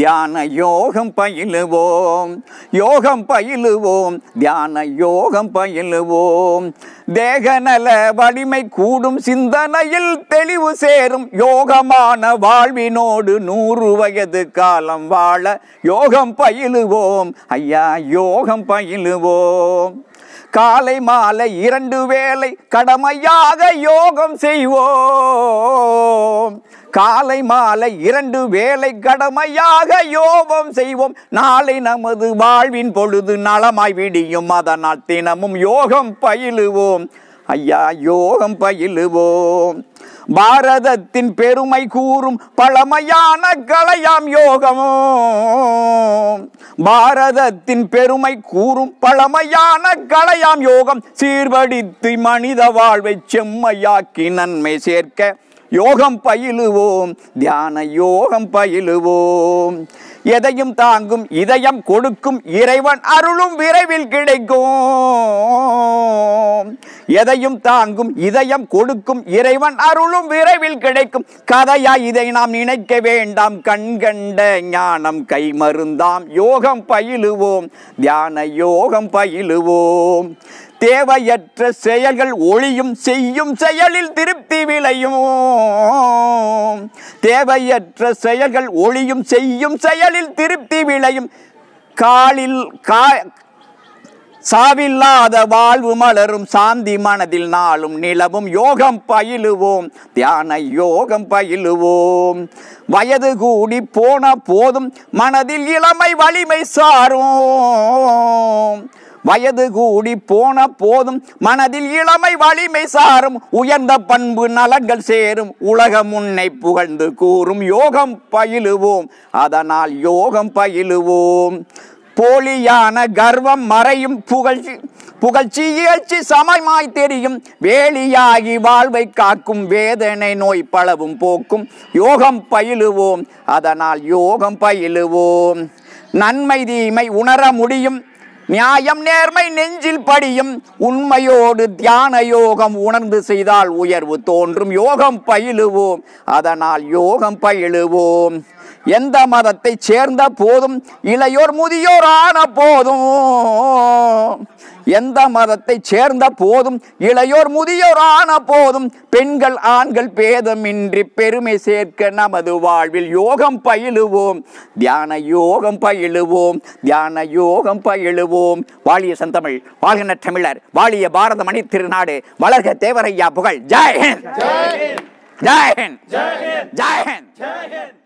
தியான யோகம் பயிலுவோம் யோகம் பயிலுவோம் தியான யோகம் பயிலுவோம் தேகநல வலிமை கூடும் சிந்தனையில் தெளிவு சேரும் யோகமான வாழ்வினோடு நூறு வயது காலம் வாழ யோகம் பயிலுவோம் ஐயா யோகம் பயிலுவோம் காலை மாலை இரண்டு வேளை கடமையாக யோகம் செய்வோம் காலை மாலை இரண்டு வேலை கடமையாக யோகம் செய்வோம் நாளை நமது வாழ்வின் பொழுது நலமாய் விடியும் அதனால் தினமும் யோகம் பயிலுவோம் ஐயா யோகம் பயிலுவோம் பாரதத்தின் பெருமை கூறும் பழமையான கலையாம் யோகமோ பாரதத்தின் பெருமை கூறும் பழமையான கலையாம் யோகம் சீர்படித்து மனித வாழ்வை செம்மையாக்கி நன்மை சேர்க்க யோகம் பயிலுவோம் தியான யோகம் பயிலுவோம் எதையும் தாங்கும் இதயம் கொடுக்கும் இறைவன் அருளும் விரைவில் கிடைக்கும் எதையும் தாங்கும் இதயம் கொடுக்கும் இறைவன் அருளும் விரைவில் கிடைக்கும் கதையா இதை நாம் நினைக்க வேண்டாம் கண்கண்ட ஞானம் கை மருந்தாம் யோகம் பயிலுவோம் தியான யோகம் பயிலுவோம் தேவையற்ற செயல்கள் ஒளியும் செய்யும் செயலில் திருப்தி விளையும் தேவையற்ற செயல்கள் ஒளியும் செய்யும் செயலில் திருப்தி விளையும் காலில் கா சாவில்லாத வாழ்வு மலரும் சாந்தி மனதில் நாளும் நிலவும் யோகம் பயிலுவோம் தியான யோகம் பயிலுவோம் வயது கூடி போன போதும் மனதில் இளமை வலிமை சாரும் வயது கூடி போன போதும் மனதில் இளமை வலிமை சாரும் உயர்ந்த பண்பு நலன்கள் சேரும் உலகம் உன்னை புகழ்ந்து கூறும் யோகம் பயிலுவோம் அதனால் யோகம் பயிலுவோம் போலியான கர்வம் மறையும் புகழ்ச்சி புகழ்ச்சி இயழ்ச்சி சமயமாய் தெரியும் வேலியாகி வாழ்வை காக்கும் வேதனை நோய் பளவும் போக்கும் யோகம் பயிலுவோம் அதனால் யோகம் பயிலுவோம் நன்மை தீமை உணர முடியும் நியாயம் நேர்மை நெஞ்சில் படியும் உண்மையோடு தியான யோகம் உணர்ந்து செய்தால் உயர்வு தோன்றும் யோகம் பயிலுவோம் அதனால் யோகம் பயிலுவோம் எந்த மதத்தை சேர்ந்த போதும் இளையோர் முதியோர் ஆன போதும் எந்த மதத்தை சேர்ந்த போதும் இளையோர் முதியோர் ஆன போதும் பெண்கள் ஆண்கள் பேதமின்றி பெருமை சேர்க்க நமது வாழ்வில் யோகம் பயிலுவோம் தியான யோகம் பயிலுவோம் தியான யோகம் பயிலுவோம் வாழிய சந்தமிழ் வாழ்கின்ற தமிழர் வாழிய பாரத மணி திருநாடு வளர்க தேவரையா புகழ் ஜெயஹிந்த் ஜெயஹிந்த் ஜெயஹிந்த் ஜெயஹிந்த்